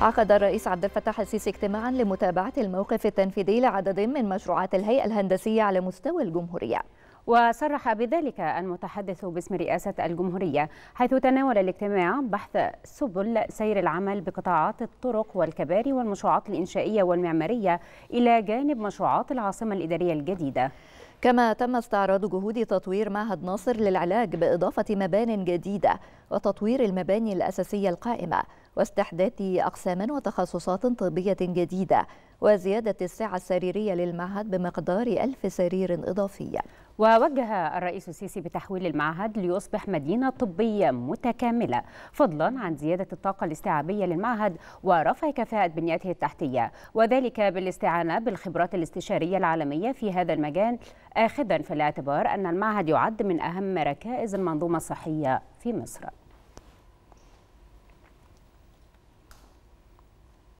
عقد الرئيس عبد الفتاح السيسي اجتماعا لمتابعة الموقف التنفيذي لعدد من مشروعات الهيئة الهندسية على مستوى الجمهورية وصرح بذلك المتحدث باسم رئاسة الجمهورية حيث تناول الاجتماع بحث سبل سير العمل بقطاعات الطرق والكباري والمشروعات الإنشائية والمعمارية إلى جانب مشروعات العاصمة الإدارية الجديدة كما تم استعراض جهود تطوير معهد ناصر للعلاج بإضافة مبان جديدة وتطوير المباني الأساسية القائمة واستحداث أقسام وتخصصات طبية جديدة وزيادة السعة السريرية للمعهد بمقدار ألف سرير إضافي ووجه الرئيس السيسي بتحويل المعهد ليصبح مدينة طبية متكاملة فضلا عن زيادة الطاقة الاستيعابية للمعهد ورفع كفاءة بنيته التحتية وذلك بالاستعانة بالخبرات الاستشارية العالمية في هذا المجال آخذا في الاعتبار أن المعهد يعد من أهم ركائز المنظومة الصحية في مصر